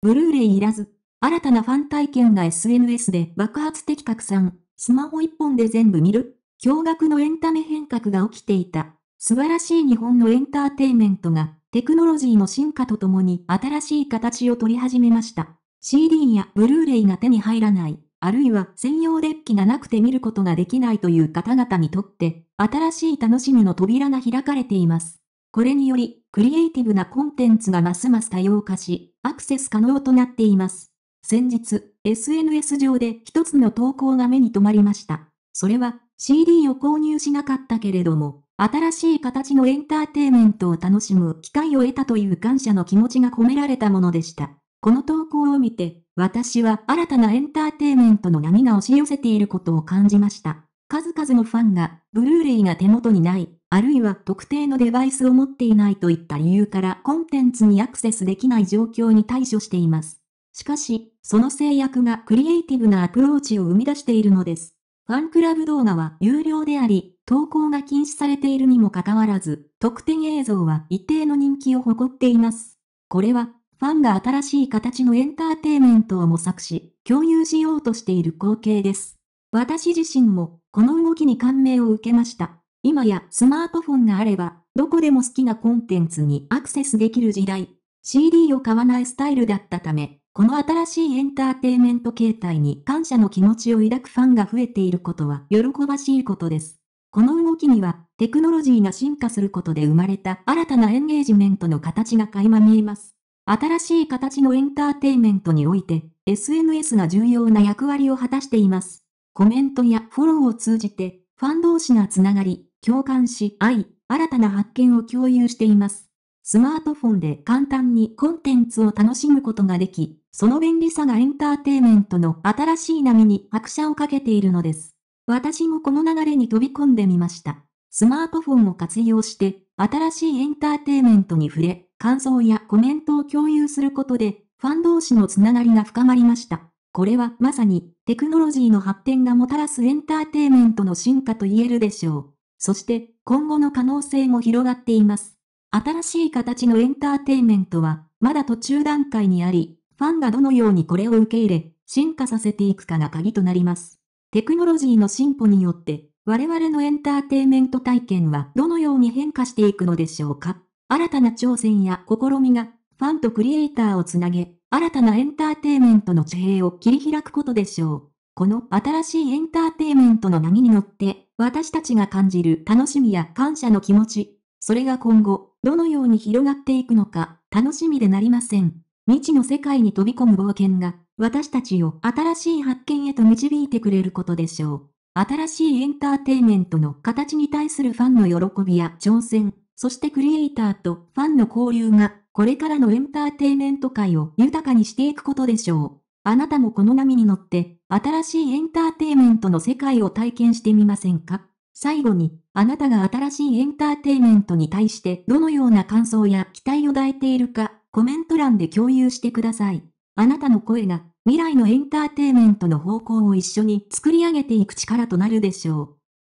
ブルーレイいらず、新たなファン体験が SNS で爆発的拡散、スマホ一本で全部見る、驚愕のエンタメ変革が起きていた。素晴らしい日本のエンターテイメントが、テクノロジーの進化とともに新しい形を取り始めました。CD やブルーレイが手に入らない、あるいは専用デッキがなくて見ることができないという方々にとって、新しい楽しみの扉が開かれています。これにより、クリエイティブなコンテンツがますます多様化し、アクセス可能となっています。先日、SNS 上で一つの投稿が目に留まりました。それは、CD を購入しなかったけれども、新しい形のエンターテイメントを楽しむ機会を得たという感謝の気持ちが込められたものでした。この投稿を見て、私は新たなエンターテイメントの波が押し寄せていることを感じました。数々のファンが、ブルーレイが手元にない、あるいは特定のデバイスを持っていないといった理由からコンテンツにアクセスできない状況に対処しています。しかし、その制約がクリエイティブなアプローチを生み出しているのです。ファンクラブ動画は有料であり、投稿が禁止されているにもかかわらず、特典映像は一定の人気を誇っています。これは、ファンが新しい形のエンターテイメントを模索し、共有しようとしている光景です。私自身も、この動きに感銘を受けました。今やスマートフォンがあれば、どこでも好きなコンテンツにアクセスできる時代。CD を買わないスタイルだったため、この新しいエンターテイメント形態に感謝の気持ちを抱くファンが増えていることは喜ばしいことです。この動きには、テクノロジーが進化することで生まれた新たなエンゲージメントの形が垣間見えます。新しい形のエンターテイメントにおいて、SNS が重要な役割を果たしています。コメントやフォローを通じて、ファン同士がつながり、共感し愛、新たな発見を共有しています。スマートフォンで簡単にコンテンツを楽しむことができ、その便利さがエンターテイメントの新しい波に拍車をかけているのです。私もこの流れに飛び込んでみました。スマートフォンを活用して、新しいエンターテイメントに触れ、感想やコメントを共有することで、ファン同士のつながりが深まりました。これはまさに、テクノロジーの発展がもたらすエンターテイメントの進化と言えるでしょう。そして今後の可能性も広がっています。新しい形のエンターテイメントは、まだ途中段階にあり、ファンがどのようにこれを受け入れ、進化させていくかが鍵となります。テクノロジーの進歩によって、我々のエンターテイメント体験はどのように変化していくのでしょうか新たな挑戦や試みが、ファンとクリエイターをつなげ、新たなエンターテイメントの地平を切り開くことでしょう。この新しいエンターテイメントの波に乗って、私たちが感じる楽しみや感謝の気持ち、それが今後、どのように広がっていくのか、楽しみでなりません。未知の世界に飛び込む冒険が、私たちを新しい発見へと導いてくれることでしょう。新しいエンターテイメントの形に対するファンの喜びや挑戦、そしてクリエイターとファンの交流が、これからのエンターテイメント界を豊かにしていくことでしょう。あなたもこの波に乗って、新しいエンターテイメントの世界を体験してみませんか最後に、あなたが新しいエンターテイメントに対してどのような感想や期待を抱いているか、コメント欄で共有してください。あなたの声が未来のエンターテイメントの方向を一緒に作り上げていく力となるでしょう。